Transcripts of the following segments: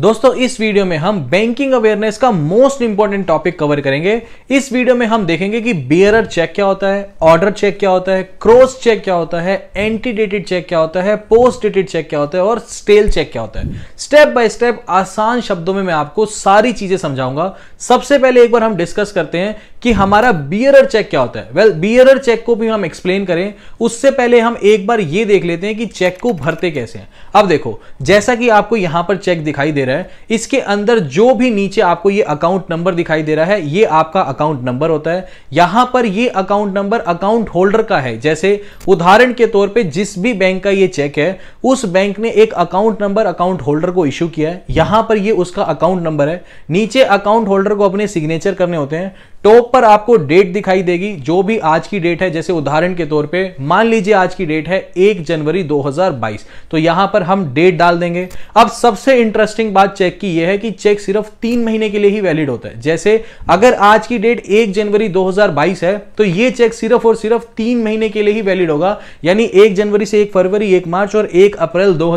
दोस्तों इस वीडियो में हम बैंकिंग अवेयरनेस का मोस्ट इंपॉर्टेंट टॉपिक कवर करेंगे इस वीडियो में हम देखेंगे कि बियरर चेक क्या होता है ऑर्डर चेक क्या होता है क्रॉस चेक क्या होता है एंटी डेटेड चेक क्या होता है पोस्ट डेटेड चेक क्या होता है और स्टेल चेक क्या होता है स्टेप बाय स्टेप आसान शब्दों में मैं आपको सारी चीजें समझाऊंगा सबसे पहले एक बार हम डिस्कस करते हैं कि हमारा बियरर चेक क्या होता है वेल बियर बियरर चेक को भी हम एक्सप्लेन करें उससे पहले हम एक बार ये देख लेते हैं कि चेक को भरते कैसे हैं अब देखो जैसा कि आपको यहां पर चेक दिखाई दे दे रहा है इसके अंदर जो भी नीचे आपको ये अकाउंट नंबर दिखाई दे रहा है ये आपका अकाउंट नंबर होता है यहां पर ये अकाउंट नंबर अकाउंट होल्डर का है जैसे उदाहरण के तौर पे जिस भी बैंक का ये चेक है उस बैंक ने एक अकाउंट नंबर अकाउंट होल्डर को इश्यू किया है यहां पर ये उसका अकाउंट नंबर है नीचे अकाउंट होल्डर को अपने सिग्नेचर करने होते हैं टॉप पर आपको डेट दिखाई देगी जो भी आज की डेट है जैसे उदाहरण के तौर पे मान लीजिए आज की डेट है 1 जनवरी 2022 तो यहां पर हम डेट डाल देंगे अब सबसे इंटरेस्टिंग बात चेक की यह है कि चेक सिर्फ तीन महीने के लिए ही वैलिड होता है जैसे अगर आज की डेट 1 जनवरी 2022 है तो यह चेक सिर्फ और सिर्फ तीन महीने के लिए ही वैलिड होगा यानी एक जनवरी से एक फरवरी एक मार्च और एक अप्रैल दो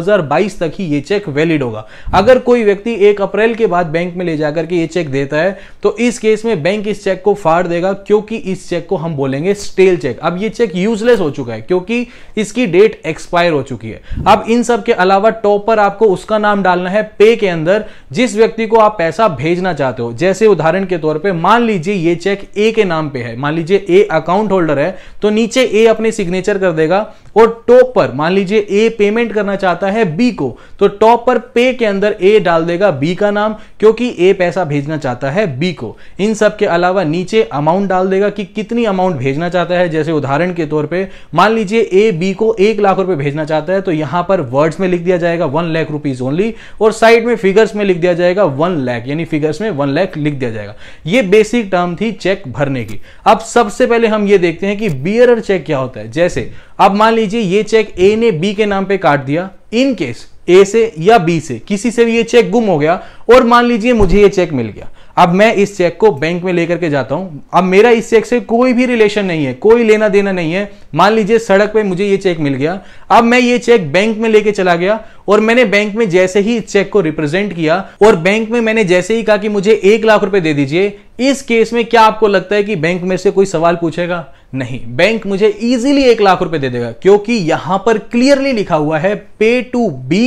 तक ही ये चेक वैलिड होगा अगर कोई व्यक्ति एक अप्रैल के बाद बैंक में ले जाकर के ये चेक देता है तो इस केस में बैंक इस चेक चेक को फाड़ देगा क्योंकि इस चेक को हम बोलेंगे स्टेल चेक अब ये चेक यूजलेस हो चुका है क्योंकि इसकी डेट एक्सपायर हो चुकी है अब इन सब के अलावा टॉप पर आपको उसका नाम डालना है पे के अंदर जिस व्यक्ति को आप पैसा भेजना चाहते हो जैसे उदाहरण के तौर पर मान लीजिए ये चेक ए के नाम पे है मान लीजिए ए अकाउंट होल्डर है तो नीचे ए अपने सिग्नेचर कर देगा और टॉप पर मान लीजिए ए पेमेंट करना चाहता है बी को तो टॉप पर पे के अंदर ए डाल देगा बी का नाम क्योंकि ए पैसा भेजना चाहता है बी को इन सब के अलावा होगा नीचे अमाउंट डाल देगा कि कितनी अमाउंट भेजना चाहता है जैसे उदाहरण के तौर पे मान लीजिए ए बी को एक लाख रुपए भेजना चाहता है तो यहां पर वर्ड्स में लिख दिया जाएगा वन लाख रुपीज ओनली और साइड में फिगर्स में लिख दिया जाएगा वन लैख यानी फिगर्स में वन लैख लिख दिया जाएगा ये बेसिक टर्म थी चेक भरने की अब सबसे पहले हम ये देखते हैं कि बियर चेक क्या होता है जैसे अब मान लीजिए ये चेक ए ने बी के नाम पर काट दिया इन केस ए से या बी से किसी से भी ये चेक गुम हो गया और मान लीजिए मुझे ये चेक मिल गया अब मैं इस चेक को बैंक में लेकर के जाता हूं अब मेरा इस चेक से कोई भी रिलेशन नहीं है कोई लेना देना नहीं है मान लीजिए सड़क पे मुझे ये चेक मिल गया अब मैं ये चेक बैंक में लेके चला गया और मैंने बैंक में जैसे ही इस चेक को रिप्रेजेंट किया और बैंक में मैंने जैसे ही कहा कि मुझे एक लाख रुपए दे दीजिए इस केस में क्या आपको लगता है कि बैंक में से कोई सवाल पूछेगा नहीं बैंक मुझे इजिली एक लाख रुपए दे देगा क्योंकि यहां पर क्लियरली लिखा हुआ है पे टू बी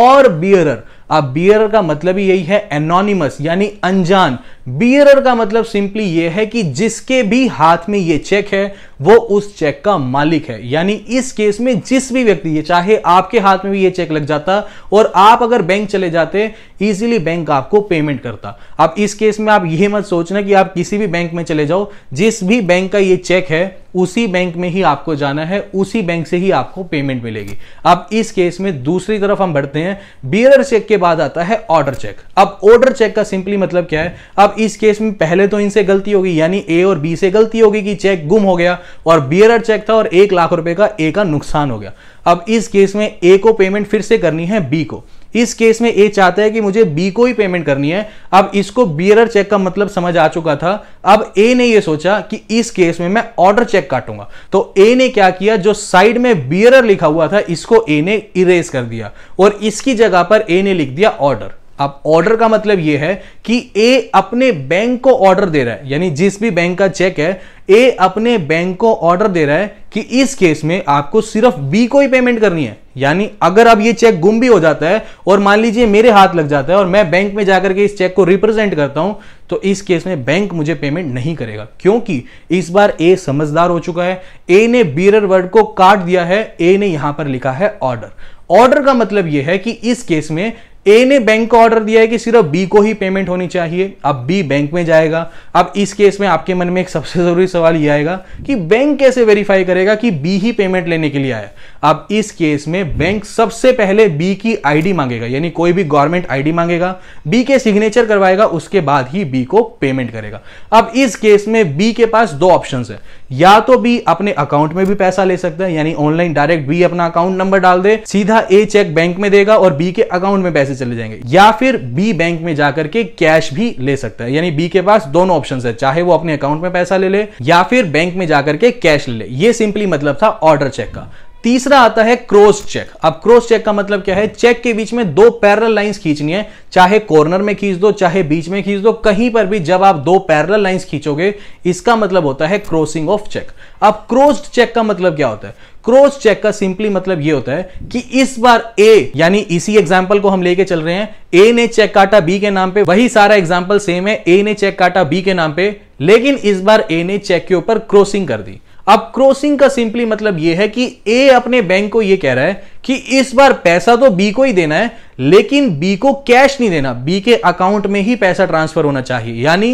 और बियर अब बियर का मतलब ही यही है एनोनिमस यानी अनजान बियर का मतलब सिंपली यह है कि जिसके भी हाथ में यह चेक है वो उस चेक का मालिक है यानी इस केस में जिस भी व्यक्ति ये चाहे आपके हाथ में भी ये चेक लग जाता और आप अगर बैंक चले जाते इजीली बैंक आपको पेमेंट करता अब इस केस में आप यह मत सोचना कि आप किसी भी बैंक में चले जाओ जिस भी बैंक का ये चेक है उसी बैंक में ही आपको जाना है उसी बैंक से ही आपको पेमेंट मिलेगी अब इस केस में दूसरी तरफ हम बढ़ते हैं बियर चेक के बाद आता है ऑर्डर चेक अब ऑर्डर चेक का सिंपली मतलब क्या है अब इस केस में पहले तो इनसे गलती होगी यानी ए और बी से गलती होगी कि चेक गुम हो गया और बी चेक था और एक लाख रुपए का ए का नुकसान हो गया अब इस केस में ए को पेमेंट फिर से करनी है बी को इस केस में ए चाहता है कि मुझे बी को ही पेमेंट करनी है अब इसको बियरर चेक का मतलब समझ आ चुका था अब ए ने यह सोचा कि इस केस में मैं ऑर्डर चेक काटूंगा तो ए ने क्या किया जो साइड में बियर लिखा हुआ था इसको ए ने इरेज कर दिया और इसकी जगह पर ए ने लिख दिया ऑर्डर अब ऑर्डर का मतलब यह है कि ए अपने बैंक को ऑर्डर दे रहा है यानी जिस भी बैंक का चेक है ए अपने बैंक को ऑर्डर दे रहा है कि इस केस में आपको सिर्फ बी को ही पेमेंट करनी है यानी अगर अब ये चेक गुम भी हो जाता है और मान लीजिए मेरे हाथ लग जाता है और मैं बैंक में जाकर के इस चेक को रिप्रेजेंट करता हूं तो इस केस में बैंक मुझे पेमेंट नहीं करेगा क्योंकि इस बार ए समझदार हो चुका है ए ने बीरर वर्ड को काट दिया है ए ने यहां पर लिखा है ऑर्डर ऑर्डर का मतलब यह है कि इस केस में ए ने बैंक को ऑर्डर दिया है कि सिर्फ बी को ही पेमेंट होनी चाहिए अब बी बैंक में जाएगा अब इस केस में आपके मन में एक सबसे जरूरी सवाल यह आएगा कि बैंक कैसे वेरीफाई करेगा कि बी ही पेमेंट लेने के लिए आया अब इस केस में बैंक सबसे पहले बी की आईडी मांगेगा यानी कोई भी गवर्नमेंट आईडी मांगेगा बी के सिग्नेचर करवाएगा उसके बाद ही बी को पेमेंट करेगा अब इस केस में बी के पास दो ऑप्शन है या तो बी अपने अकाउंट में भी पैसा ले सकता है यानी ऑनलाइन डायरेक्ट बी अपना अकाउंट नंबर डाल दे सीधा ए चेक बैंक में देगा और बी के अकाउंट में पैसा पैसे चले जाएंगे या फिर बी बैंक में जाकर के कैश भी ले सकता है यानी बी के पास दोनों ऑप्शन है चाहे वो अपने अकाउंट में पैसा ले ले या फिर बैंक में जाकर के कैश ले ले ये सिंपली मतलब था ऑर्डर चेक का तीसरा आता है क्रॉस चेक अब क्रॉस चेक का मतलब क्या है चेक के बीच में दो पैरल लाइंस खींचनी है चाहे कॉर्नर में खींच दो चाहे बीच में खींच दो कहीं पर भी जब आप दो पैरल लाइंस खींचोगे इसका मतलब होता है क्रॉसिंग ऑफ चेक अब क्रॉस चेक का मतलब क्या होता है क्रॉस चेक का सिंपली मतलब ये होता है कि इस बार ए यानी इसी एग्जाम्पल को हम लेके चल रहे हैं ए ने चेक काटा बी के नाम पे वही सारा एग्जाम्पल सेम है ए ने चेक काटा बी के नाम पे लेकिन इस बार ए ने चेक के ऊपर क्रॉसिंग कर दी अब क्रॉसिंग का सिंपली मतलब यह है कि ए अपने बैंक को यह कह रहा है कि इस बार पैसा तो बी को ही देना है लेकिन बी को कैश नहीं देना बी के अकाउंट में ही पैसा ट्रांसफर होना चाहिए यानी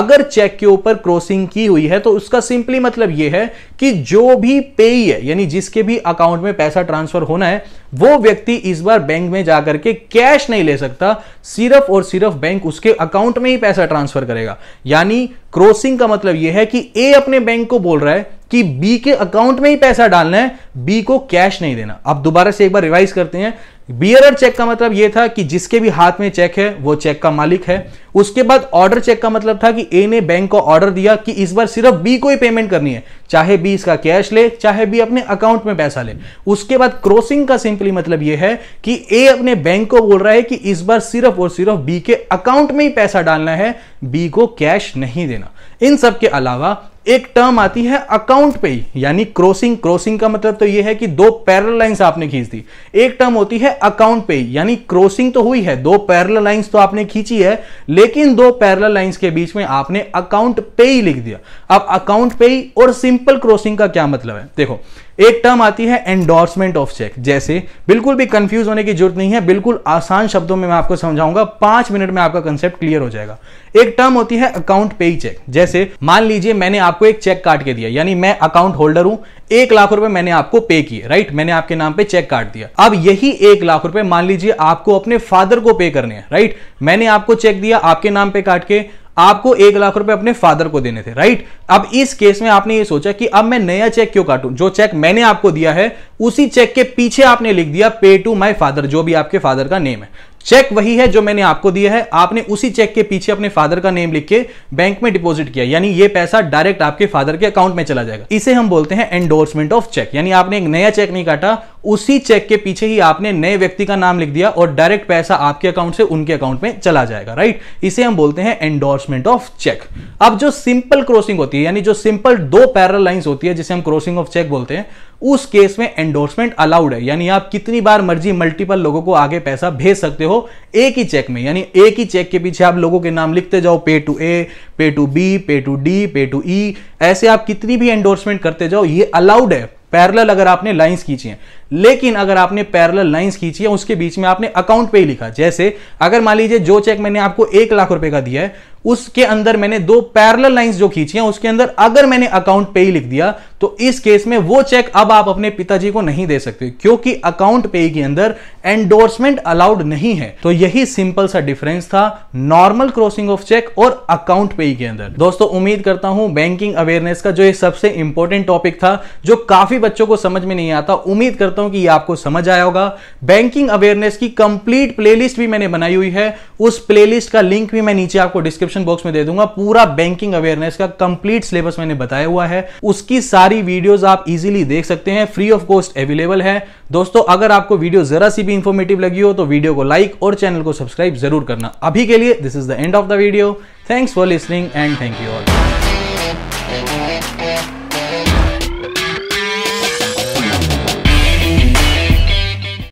अगर चेक के ऊपर क्रॉसिंग की हुई है तो उसका सिंपली मतलब यह है कि जो भी ही है यानी जिसके भी अकाउंट में पैसा ट्रांसफर होना है वो व्यक्ति इस बार बैंक में जाकर के कैश नहीं ले सकता सिर्फ और सिर्फ बैंक उसके अकाउंट में ही पैसा ट्रांसफर करेगा यानी क्रॉसिंग का मतलब यह है कि ए अपने बैंक को बोल रहा है कि बी के अकाउंट में ही पैसा डालना है बी को कैश नहीं देना अब दोबारा से एक बार रिवाइज करते हैं बियर चेक का मतलब यह था कि जिसके भी हाथ में चेक है वो चेक का मालिक है उसके बाद ऑर्डर चेक का मतलब था कि ए ने बैंक को ऑर्डर दिया कि इस बार सिर्फ बी को ही पेमेंट करनी है चाहे बी इसका कैश ले चाहे बी अपने अकाउंट में पैसा ले उसके बाद क्रॉसिंग का सिंपली मतलब यह है कि ए अपने बैंक को बोल रहा है कि इस बार सिर्फ और सिर्फ बी के अकाउंट में ही पैसा डालना है बी को कैश नहीं देना इन सब के अलावा एक टर्म आती है अकाउंट पे ही यानी क्रॉसिंग क्रॉसिंग का मतलब तो यह है कि दो पैरल लाइंस आपने खींच दी एक टर्म होती है अकाउंट पे ही यानी क्रॉसिंग तो हुई है दो पैरल लाइंस तो आपने खींची है लेकिन दो पैरल लाइंस के बीच में आपने अकाउंट पे ही लिख दिया अब अकाउंट पे ही और सिंपल क्रॉसिंग का क्या मतलब है देखो एक टर्म आती है एंडोर्समेंट ऑफ चेक जैसे बिल्कुल भी कंफ्यूज होने की जरूरत नहीं है बिल्कुल आसान शब्दों में मैं आपको समझाऊंगा पांच मिनट में आपका कंसेप्ट क्लियर हो जाएगा एक टर्म होती है अकाउंट पे चेक जैसे मान लीजिए मैंने आपको एक चेक काट के दिया यानी मैं अकाउंट होल्डर हूं एक लाख रुपए मैंने आपको पे किए राइट मैंने आपके नाम पे चेक काट दिया अब यही एक लाख रुपए मान लीजिए आपको अपने फादर को पे करने हैं राइट मैंने आपको चेक दिया आपके नाम पे काट के आपको एक लाख रुपए अपने फादर को देने थे राइट अब इस केस में आपने ये सोचा कि अब मैं नया चेक क्यों काटूं जो चेक मैंने आपको दिया है उसी चेक के पीछे आपने लिख दिया पे टू माय फादर जो भी आपके फादर का नेम है चेक वही है जो मैंने आपको दिया है आपने उसी चेक के पीछे अपने फादर का नेम लिख के बैंक में डिपॉजिट किया यानी ये पैसा डायरेक्ट आपके फादर के अकाउंट में चला जाएगा इसे हम बोलते हैं एंडोर्समेंट ऑफ चेक यानी आपने एक नया चेक नहीं काटा उसी चेक के पीछे ही आपने नए व्यक्ति का नाम लिख दिया और डायरेक्ट पैसा आपके अकाउंट से उनके अकाउंट में चला जाएगा राइट इसे हम बोलते हैं एंडोर्समेंट ऑफ चेक अब जो सिंपल क्रॉसिंग होती है यानी जो सिंपल दो पैरल लाइन होती है जिसे हम क्रॉसिंग ऑफ चेक बोलते हैं उस केस में एंडोर्समेंट अलाउड है यानी आप कितनी बार मर्जी मल्टीपल लोगों को आगे पैसा भेज सकते हो एक ही चेक में यानी एक ही चेक के पीछे आप लोगों के नाम लिखते जाओ पे to A pay to B pay to D pay to E ऐसे आप कितनी भी एंडोर्समेंट करते जाओ ये अलाउड है पैरेलल अगर आपने लाइंस खींची हैं लेकिन अगर आपने पैरेलल लाइंस खींची है उसके बीच में आपने अकाउंट पे ही लिखा जैसे अगर मान लीजिए जो चेक मैंने आपको एक लाख रुपए का दिया है उसके अंदर मैंने दो पैरेलल लाइंस जो खींची हैं उसके अंदर अगर मैंने अकाउंट पे ही लिख दिया तो इस केस में वो चेक अब आप अपने पिताजी को नहीं दे सकते क्योंकि अकाउंट पे के अंदर एंडोर्समेंट अलाउड नहीं है तो यही सिंपल सा डिफरेंस था नॉर्मल क्रॉसिंग ऑफ चेक और अकाउंट पे के अंदर दोस्तों उम्मीद करता हूं बैंकिंग अवेयरनेस का जो ये सबसे इंपॉर्टेंट टॉपिक था जो काफी बच्चों को समझ में नहीं आता उम्मीद करता हूं कि ये आपको समझ आया होगा बैंकिंग अवेयरनेस की कंप्लीट प्लेलिस्ट भी मैंने बनाई हुई है उस प्लेलिस्ट का लिंक भी मैं नीचे आपको डिस्क्रिप्शन बॉक्स में दे दूंगा पूरा बैंकिंग अवेयरनेस का कंप्लीट सिलेबस मैंने बताया हुआ है उसकी सारी सारी वीडियोस आप इजीली देख सकते हैं फ्री ऑफ कॉस्ट अवेलेबल है दोस्तों अगर आपको वीडियो जरा सी भी इंफॉर्मेटिव लगी हो तो वीडियो को लाइक और चैनल को सब्सक्राइब जरूर करना अभी के लिए this is the end of the video thanks for listening and thank you all